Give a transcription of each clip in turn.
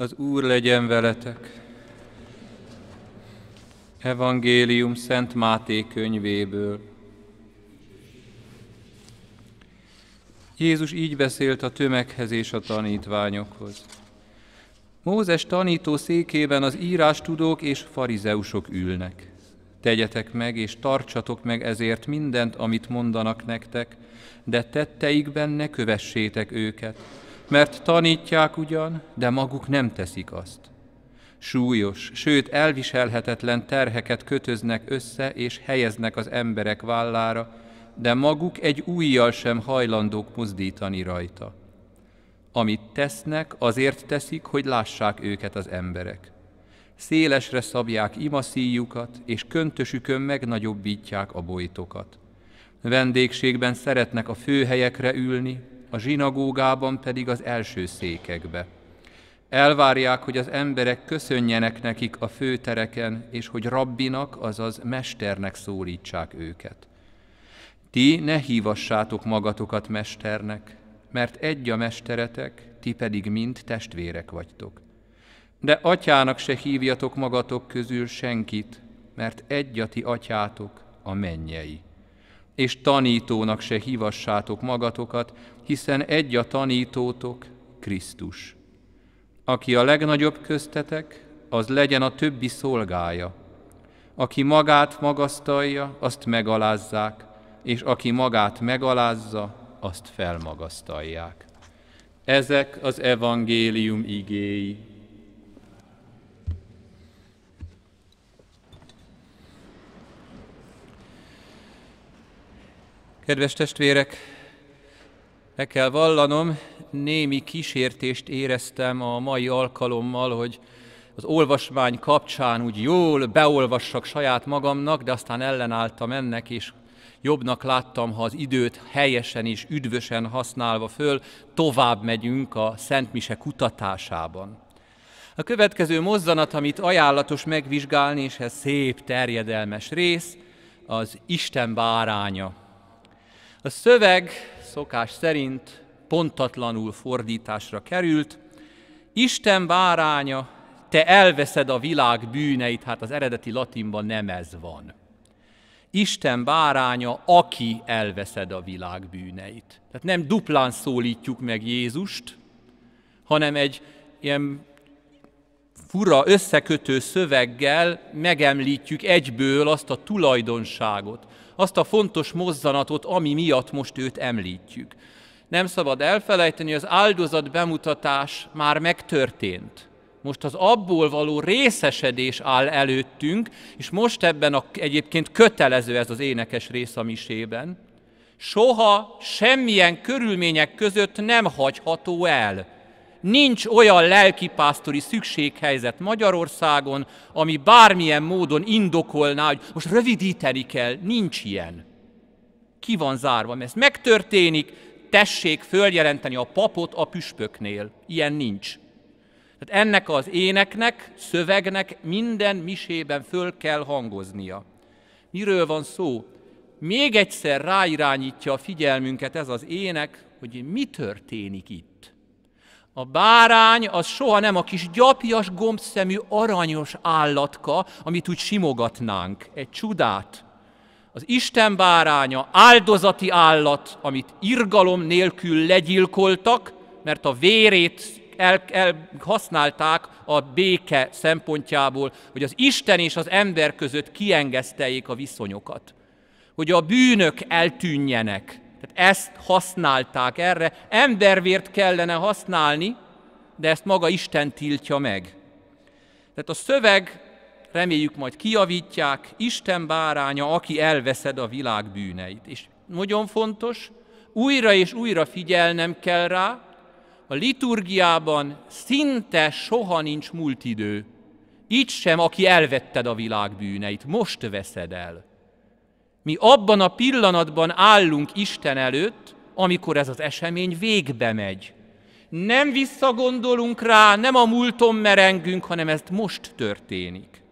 Az Úr legyen veletek! Evangélium Szent Máté könyvéből. Jézus így beszélt a tömeghez és a tanítványokhoz. Mózes tanító székében az írástudók és farizeusok ülnek. Tegyetek meg és tartsatok meg ezért mindent, amit mondanak nektek, de tetteikben ne kövessétek őket, mert tanítják ugyan, de maguk nem teszik azt. Súlyos, sőt elviselhetetlen terheket kötöznek össze és helyeznek az emberek vállára, de maguk egy újjal sem hajlandók mozdítani rajta. Amit tesznek, azért teszik, hogy lássák őket az emberek. Szélesre szabják imaszíjukat, és köntösükön megnagyobbítják a bojtokat. Vendégségben szeretnek a főhelyekre ülni, a zsinagógában pedig az első székekbe. Elvárják, hogy az emberek köszönjenek nekik a főtereken, és hogy rabbinak, azaz mesternek szólítsák őket. Ti ne hívassátok magatokat mesternek, mert egy a mesteretek, ti pedig mind testvérek vagytok. De atyának se hívjatok magatok közül senkit, mert egy a ti atyátok, a mennyei és tanítónak se hívassátok magatokat, hiszen egy a tanítótok, Krisztus. Aki a legnagyobb köztetek, az legyen a többi szolgája. Aki magát magasztalja, azt megalázzák, és aki magát megalázza, azt felmagasztalják. Ezek az evangélium igéi. Kedves testvérek, le kell vallanom, némi kísértést éreztem a mai alkalommal, hogy az olvasmány kapcsán úgy jól beolvassak saját magamnak, de aztán ellenálltam ennek, és jobbnak láttam, ha az időt helyesen és üdvösen használva föl, tovább megyünk a Szentmise kutatásában. A következő mozzanat, amit ajánlatos megvizsgálni, és ez szép terjedelmes rész, az Isten báránya a szöveg szokás szerint pontatlanul fordításra került. Isten báránya, te elveszed a világ bűneit, hát az eredeti latinban nem ez van. Isten báránya, aki elveszed a világ bűneit. Tehát nem duplán szólítjuk meg Jézust, hanem egy ilyen fura összekötő szöveggel megemlítjük egyből azt a tulajdonságot, azt a fontos mozzanatot, ami miatt most őt említjük. Nem szabad elfelejteni, hogy az áldozat bemutatás már megtörtént. Most az abból való részesedés áll előttünk, és most ebben a, egyébként kötelező ez az énekes rész a misében. Soha semmilyen körülmények között nem hagyható el Nincs olyan lelkipásztori szükséghelyzet Magyarországon, ami bármilyen módon indokolná, hogy most rövidíteni kell, nincs ilyen. Ki van zárva, mert ez megtörténik, tessék följelenteni a papot a püspöknél. Ilyen nincs. Tehát ennek az éneknek, szövegnek minden misében föl kell hangoznia. Miről van szó? Még egyszer ráirányítja a figyelmünket ez az ének, hogy mi történik itt. A bárány az soha nem a kis gyapjas, gombszemű, aranyos állatka, amit úgy simogatnánk. Egy csodát. Az Isten báránya áldozati állat, amit irgalom nélkül legyilkoltak, mert a vérét el, el használták a béke szempontjából, hogy az Isten és az ember között kiengeszteljék a viszonyokat, hogy a bűnök eltűnjenek, tehát ezt használták erre. Embervért kellene használni, de ezt maga Isten tiltja meg. Tehát a szöveg, reméljük majd kijavítják, Isten báránya, aki elveszed a világ bűneit. És nagyon fontos, újra és újra figyelnem kell rá, a liturgiában szinte soha nincs múlt idő. Így sem, aki elvetted a világ bűneit, most veszed el. Mi abban a pillanatban állunk Isten előtt, amikor ez az esemény végbe megy. Nem visszagondolunk rá, nem a múlton merengünk, hanem ezt most történik.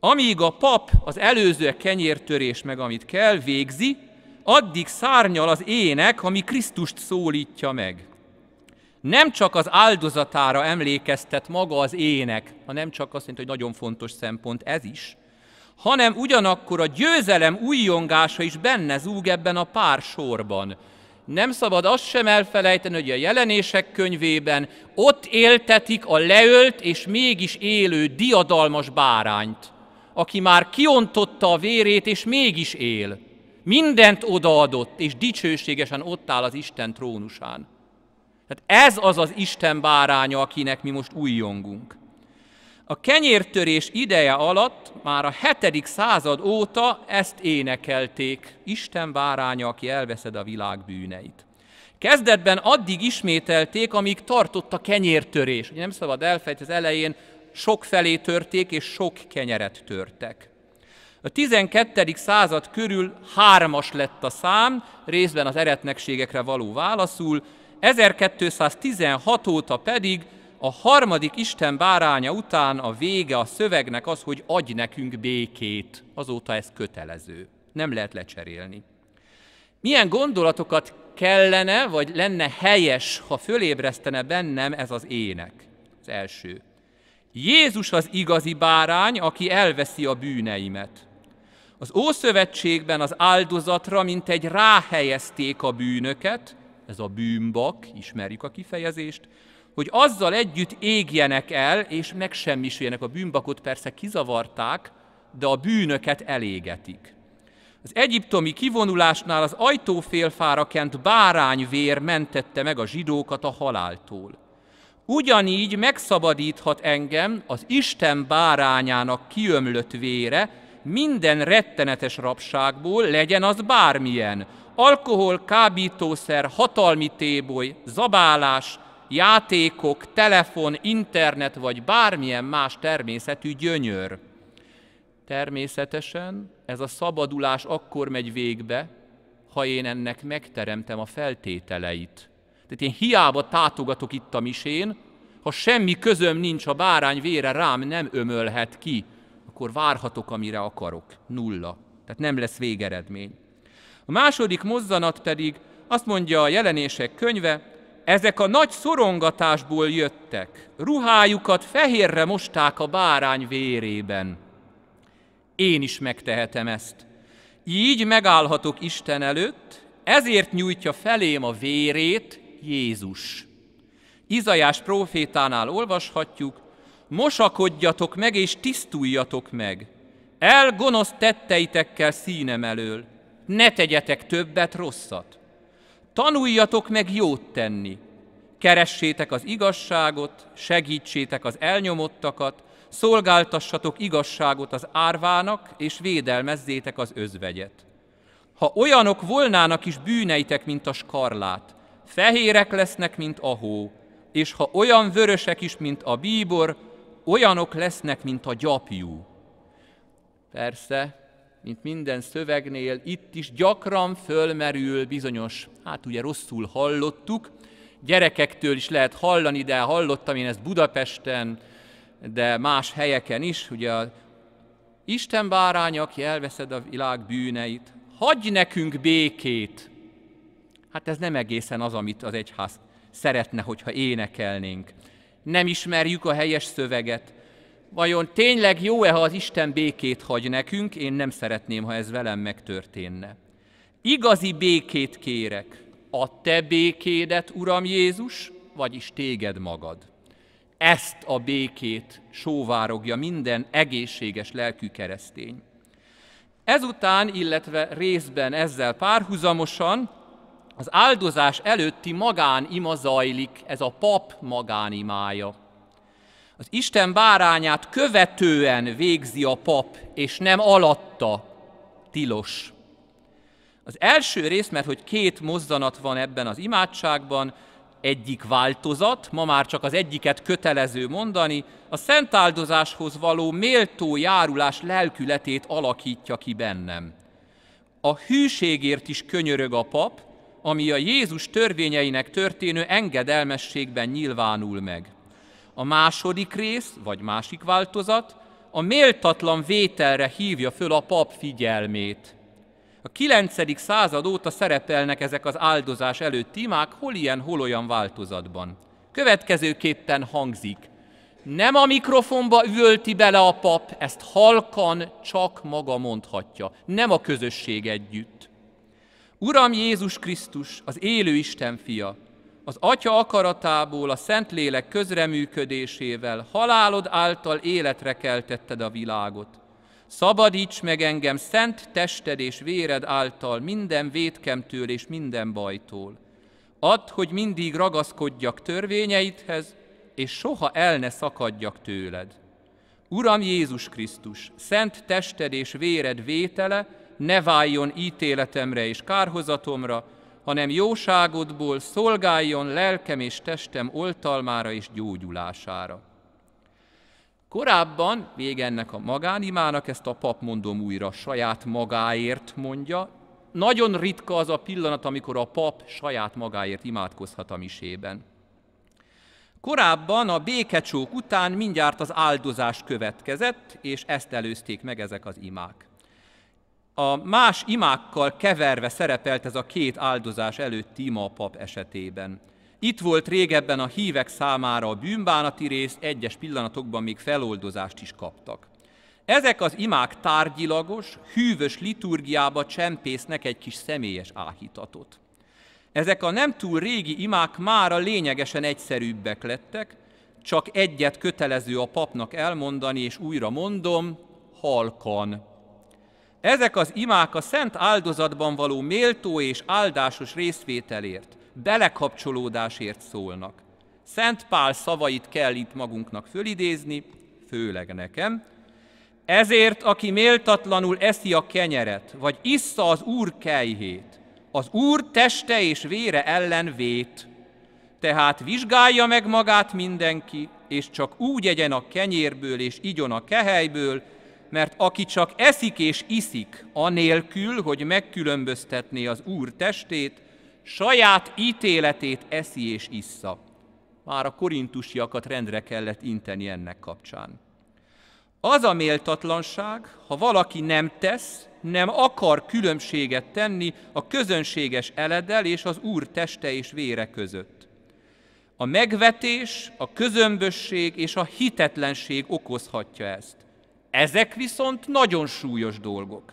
Amíg a pap az előző kenyértörés meg, amit kell, végzi, addig szárnyal az ének, ami Krisztust szólítja meg. Nem csak az áldozatára emlékeztet maga az ének, hanem csak azt mondja, hogy nagyon fontos szempont ez is, hanem ugyanakkor a győzelem újjongása is benne zúg ebben a pár sorban. Nem szabad azt sem elfelejteni, hogy a jelenések könyvében ott éltetik a leölt és mégis élő diadalmas bárányt, aki már kiontotta a vérét és mégis él. Mindent odaadott, és dicsőségesen ott áll az Isten trónusán. Tehát ez az az Isten báránya, akinek mi most újjongunk. A kenyértörés ideje alatt, már a 7. század óta ezt énekelték, Isten báránya, aki elveszed a világ bűneit. Kezdetben addig ismételték, amíg tartott a kenyértörés. Ugye nem szabad elfejteni, az elején sok felé törték, és sok kenyeret törtek. A 12. század körül hármas lett a szám, részben az eretnekségekre való válaszul, 1216 óta pedig a harmadik Isten báránya után a vége a szövegnek az, hogy adj nekünk békét. Azóta ez kötelező. Nem lehet lecserélni. Milyen gondolatokat kellene, vagy lenne helyes, ha fölébresztene bennem ez az ének? Az első. Jézus az igazi bárány, aki elveszi a bűneimet. Az Ószövetségben az áldozatra mint egy ráhelyezték a bűnöket, ez a bűnbak, ismerjük a kifejezést, hogy azzal együtt égjenek el, és megsemmisüljenek. A bűnbakot persze kizavarták, de a bűnöket elégetik. Az egyiptomi kivonulásnál az ajtófélfára kent bárányvér mentette meg a zsidókat a haláltól. Ugyanígy megszabadíthat engem az Isten bárányának kiömlött vére minden rettenetes rabságból, legyen az bármilyen. Alkohol, kábítószer, hatalmi téboly, zabálás, játékok, telefon, internet vagy bármilyen más természetű gyönyör. Természetesen ez a szabadulás akkor megy végbe, ha én ennek megteremtem a feltételeit. Tehát én hiába tátogatok itt a misén, ha semmi közöm nincs a bárány vére rám nem ömölhet ki, akkor várhatok, amire akarok. Nulla. Tehát nem lesz végeredmény. A második mozzanat pedig azt mondja a jelenések könyve, ezek a nagy szorongatásból jöttek, ruhájukat fehérre mosták a bárány vérében. Én is megtehetem ezt. Így megállhatok Isten előtt, ezért nyújtja felém a vérét Jézus. Izajás prófétánál olvashatjuk, mosakodjatok meg és tisztuljatok meg, el gonosz tetteitekkel színem elől, ne tegyetek többet rosszat. Tanuljatok meg jót tenni, keressétek az igazságot, segítsétek az elnyomottakat, szolgáltassatok igazságot az árvának, és védelmezzétek az özvegyet. Ha olyanok volnának is bűneitek, mint a skarlát, fehérek lesznek, mint a hó, és ha olyan vörösek is, mint a bíbor, olyanok lesznek, mint a gyapjú. Persze, mint minden szövegnél, itt is gyakran fölmerül bizonyos, hát ugye rosszul hallottuk, gyerekektől is lehet hallani, de hallottam én ezt Budapesten, de más helyeken is, ugye a Isten bárány, aki elveszed a világ bűneit, hagyj nekünk békét. Hát ez nem egészen az, amit az egyház szeretne, hogyha énekelnénk. Nem ismerjük a helyes szöveget, Vajon tényleg jó-e, ha az Isten békét hagy nekünk? Én nem szeretném, ha ez velem megtörténne. Igazi békét kérek, a te békédet, Uram Jézus, vagyis téged magad. Ezt a békét sóvárogja minden egészséges lelkű keresztény. Ezután, illetve részben ezzel párhuzamosan, az áldozás előtti magánima zajlik, ez a pap magánimája. Az Isten bárányát követően végzi a pap, és nem alatta tilos. Az első rész, mert hogy két mozzanat van ebben az imádságban, egyik változat, ma már csak az egyiket kötelező mondani, a szentáldozáshoz való méltó járulás lelkületét alakítja ki bennem. A hűségért is könyörög a pap, ami a Jézus törvényeinek történő engedelmességben nyilvánul meg. A második rész, vagy másik változat, a méltatlan vételre hívja föl a pap figyelmét. A 9. század óta szerepelnek ezek az áldozás előtti imák, hol ilyen, hol olyan változatban. Következőképpen hangzik. Nem a mikrofonba üvölti bele a pap, ezt halkan csak maga mondhatja, nem a közösség együtt. Uram Jézus Krisztus, az élő Isten fia, az Atya akaratából a Szentlélek közreműködésével halálod által életre keltetted a világot. Szabadíts meg engem szent tested és véred által minden vétkemtől és minden bajtól. Add, hogy mindig ragaszkodjak törvényeidhez, és soha el ne szakadjak tőled. Uram Jézus Krisztus, szent tested és véred vétele ne váljon ítéletemre és kárhozatomra, hanem jóságodból szolgáljon lelkem és testem oltalmára és gyógyulására. Korábban, még ennek a magánimának, ezt a pap mondom újra, saját magáért mondja. Nagyon ritka az a pillanat, amikor a pap saját magáért imádkozhat a misében. Korábban a békecsók után mindjárt az áldozás következett, és ezt előzték meg ezek az imák a más imákkal keverve szerepelt ez a két áldozás előtti ima a pap esetében. Itt volt régebben a hívek számára a bűnbánati rész, egyes pillanatokban még feloldozást is kaptak. Ezek az imák tárgyilagos, hűvös liturgiába csempésznek egy kis személyes áhítatot. Ezek a nem túl régi imák mára lényegesen egyszerűbbek lettek, csak egyet kötelező a papnak elmondani, és újra mondom, halkan. Ezek az imák a szent áldozatban való méltó és áldásos részvételért, belekapcsolódásért szólnak. Szent Pál szavait kell itt magunknak fölidézni, főleg nekem. Ezért, aki méltatlanul eszi a kenyeret, vagy issza az Úr kejhét, az Úr teste és vére ellen vét. Tehát vizsgálja meg magát mindenki, és csak úgy egyen a kenyérből és igyon a kehelyből, mert aki csak eszik és iszik, anélkül, hogy megkülönböztetné az Úr testét, saját ítéletét eszi és issza. Már a korintusiakat rendre kellett inteni ennek kapcsán. Az a méltatlanság, ha valaki nem tesz, nem akar különbséget tenni a közönséges eledel és az Úr teste és vére között. A megvetés, a közömbösség és a hitetlenség okozhatja ezt. Ezek viszont nagyon súlyos dolgok.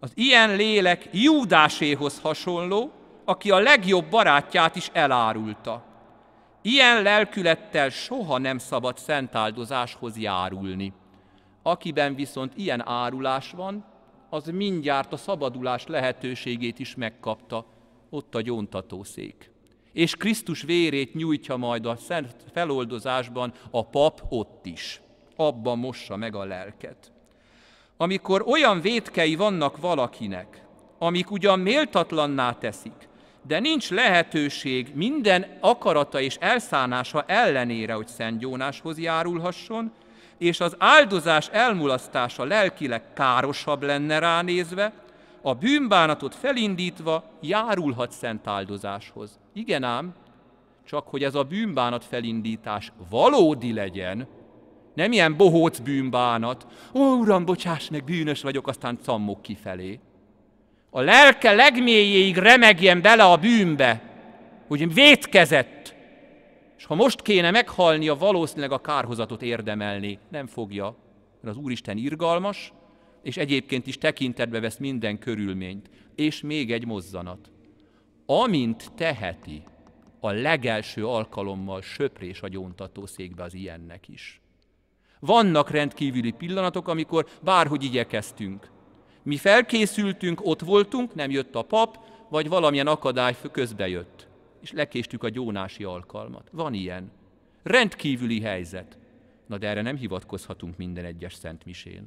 Az ilyen lélek Júdáséhoz hasonló, aki a legjobb barátját is elárulta. Ilyen lelkülettel soha nem szabad szentáldozáshoz járulni. Akiben viszont ilyen árulás van, az mindjárt a szabadulás lehetőségét is megkapta, ott a gyóntatószék. És Krisztus vérét nyújtja majd a szent feloldozásban a pap ott is abban mossa meg a lelket. Amikor olyan vétkei vannak valakinek, amik ugyan méltatlanná teszik, de nincs lehetőség minden akarata és elszánása ellenére, hogy Szent Jónáshoz járulhasson, és az áldozás elmulasztása lelkileg károsabb lenne ránézve, a bűnbánatot felindítva járulhat szent áldozáshoz. Igen ám, csak hogy ez a bűnbánat felindítás valódi legyen, nem ilyen bohóc bűnbánat. Ó, Uram, bocsáss meg, bűnös vagyok, aztán cammok kifelé. A lelke legmélyéig remegjen bele a bűnbe, hogy vétkezett. És ha most kéne a valószínűleg a kárhozatot érdemelni. Nem fogja, mert az Úristen irgalmas, és egyébként is tekintetbe vesz minden körülményt. És még egy mozzanat. Amint teheti, a legelső alkalommal söprés a gyóntató székbe az ilyennek is. Vannak rendkívüli pillanatok, amikor bárhogy igyekeztünk. Mi felkészültünk, ott voltunk, nem jött a pap, vagy valamilyen akadály közbe jött, és lekéstük a gyónási alkalmat. Van ilyen. Rendkívüli helyzet. Na de erre nem hivatkozhatunk minden egyes szent misén.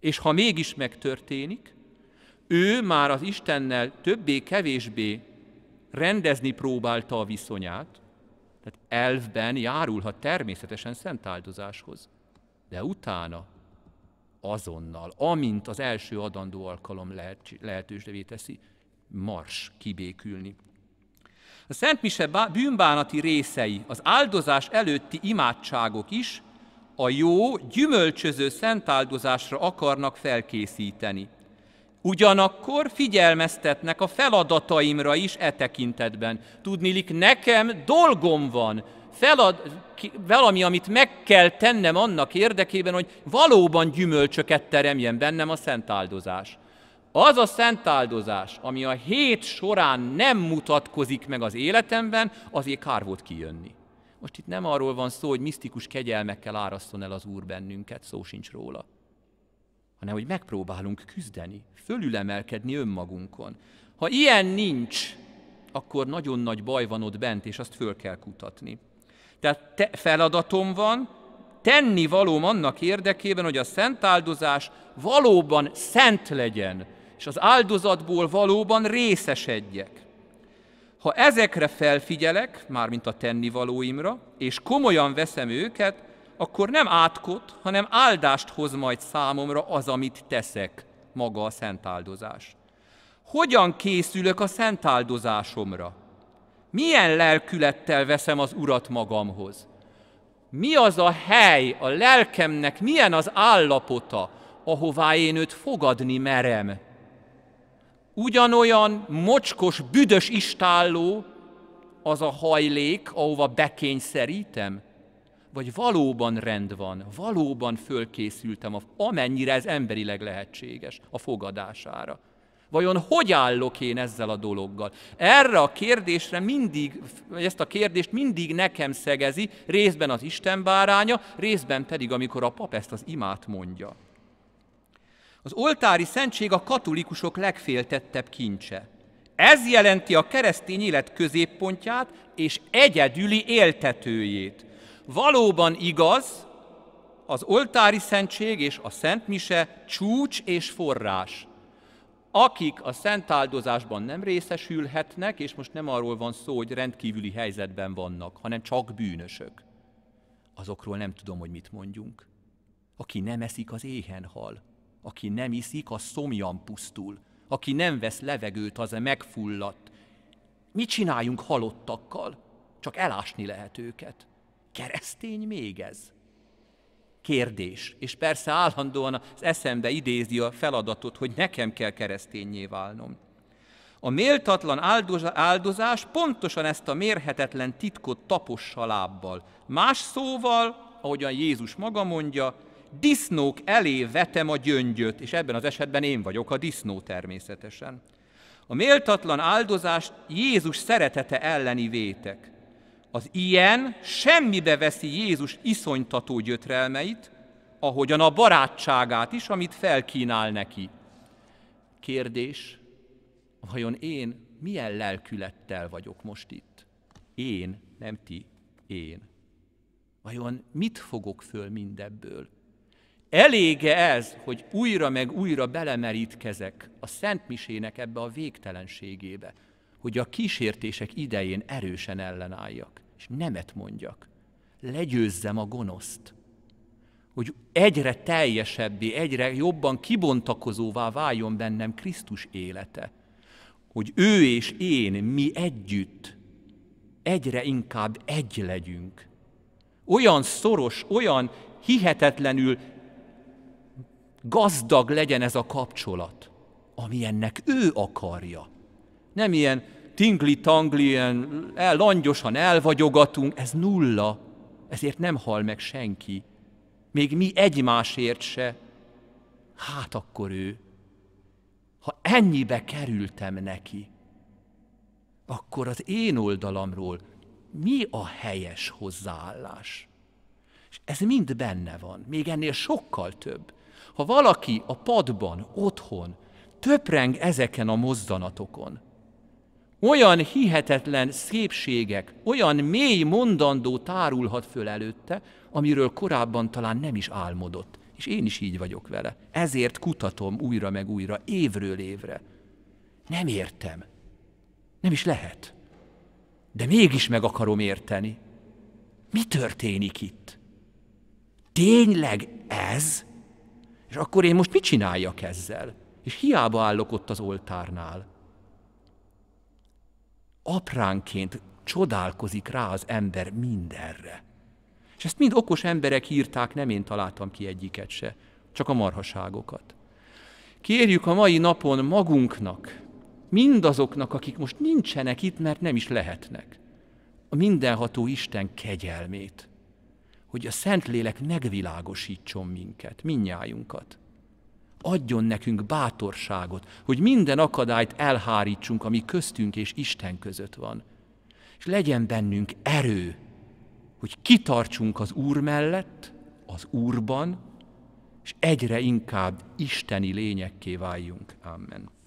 És ha mégis megtörténik, ő már az Istennel többé-kevésbé rendezni próbálta a viszonyát, tehát elvben járulhat természetesen szent áldozáshoz. De utána, azonnal, amint az első adandó alkalom lehetősdevé teszi, mars kibékülni. A Szent Mise bűnbánati részei, az áldozás előtti imádságok is a jó, gyümölcsöző szentáldozásra akarnak felkészíteni – Ugyanakkor figyelmeztetnek a feladataimra is e tekintetben. Tudnilik, nekem dolgom van, felad, ki, valami, amit meg kell tennem annak érdekében, hogy valóban gyümölcsöket teremjen bennem a szentáldozás. Az a szentáldozás, ami a hét során nem mutatkozik meg az életemben, azért kár volt kijönni. Most itt nem arról van szó, hogy misztikus kegyelmekkel árasztson el az Úr bennünket, szó sincs róla hanem hogy megpróbálunk küzdeni, fölülemelkedni önmagunkon. Ha ilyen nincs, akkor nagyon nagy baj van ott bent, és azt föl kell kutatni. Tehát te feladatom van, tenni valóm annak érdekében, hogy a szent áldozás valóban szent legyen, és az áldozatból valóban részesedjek. Ha ezekre felfigyelek, mármint a tennivalóimra, és komolyan veszem őket, akkor nem átkot, hanem áldást hoz majd számomra az, amit teszek, maga a szentáldozás. Hogyan készülök a szentáldozásomra? Milyen lelkülettel veszem az urat magamhoz? Mi az a hely, a lelkemnek milyen az állapota, ahová én őt fogadni merem? Ugyanolyan mocskos, büdös istálló az a hajlék, ahova bekényszerítem? vagy valóban rend van, valóban fölkészültem, amennyire ez emberileg lehetséges a fogadására. Vajon hogy állok én ezzel a dologgal? Erre a kérdésre mindig, vagy ezt a kérdést mindig nekem szegezi, részben az Isten báránya, részben pedig, amikor a pap ezt az imát mondja. Az oltári szentség a katolikusok legféltettebb kincse. Ez jelenti a keresztény élet középpontját és egyedüli éltetőjét valóban igaz, az oltári szentség és a szentmise csúcs és forrás. Akik a szent áldozásban nem részesülhetnek, és most nem arról van szó, hogy rendkívüli helyzetben vannak, hanem csak bűnösök, azokról nem tudom, hogy mit mondjunk. Aki nem eszik, az éhen hal. Aki nem iszik, az szomjan pusztul. Aki nem vesz levegőt, az megfulladt. Mit csináljunk halottakkal? Csak elásni lehet őket. Keresztény még ez? Kérdés. És persze állandóan az eszembe idézi a feladatot, hogy nekem kell keresztényé válnom. A méltatlan áldozás pontosan ezt a mérhetetlen titkot tapossa lábbal. Más szóval, ahogyan Jézus maga mondja, disznók elé vetem a gyöngyöt, és ebben az esetben én vagyok a disznó természetesen. A méltatlan áldozás Jézus szeretete elleni vétek. Az ilyen semmibe veszi Jézus iszonytató gyötrelmeit, ahogyan a barátságát is, amit felkínál neki. Kérdés, vajon én milyen lelkülettel vagyok most itt? Én, nem ti, én. Vajon mit fogok föl mindebből? Elége ez, hogy újra meg újra belemerítkezek a Szent Misének ebbe a végtelenségébe, hogy a kísértések idején erősen ellenálljak, és nemet mondjak, legyőzzem a gonoszt, hogy egyre teljesebbé, egyre jobban kibontakozóvá váljon bennem Krisztus élete, hogy ő és én, mi együtt, egyre inkább egy legyünk. Olyan szoros, olyan hihetetlenül gazdag legyen ez a kapcsolat, ami ennek ő akarja. Nem ilyen tingli-tangli, ilyen el, langyosan elvagyogatunk, ez nulla. Ezért nem hal meg senki. Még mi egymásért se. Hát akkor ő. Ha ennyibe kerültem neki, akkor az én oldalamról mi a helyes hozzáállás? És ez mind benne van, még ennél sokkal több. Ha valaki a padban, otthon töpreng ezeken a mozdanatokon, olyan hihetetlen szépségek, olyan mély mondandó tárulhat föl előtte, amiről korábban talán nem is álmodott. És én is így vagyok vele. Ezért kutatom újra meg újra, évről évre. Nem értem. Nem is lehet. De mégis meg akarom érteni. Mi történik itt? Tényleg ez? És akkor én most mit csináljak ezzel? És hiába állok ott az oltárnál apránként csodálkozik rá az ember mindenre. És ezt mind okos emberek írták, nem én találtam ki egyiket se, csak a marhaságokat. Kérjük a mai napon magunknak, mindazoknak, akik most nincsenek itt, mert nem is lehetnek, a mindenható Isten kegyelmét, hogy a Szentlélek megvilágosítson minket, minnyájunkat. Adjon nekünk bátorságot, hogy minden akadályt elhárítsunk, ami köztünk és Isten között van. És legyen bennünk erő, hogy kitartsunk az Úr mellett, az Úrban, és egyre inkább isteni lényekké váljunk. Amen.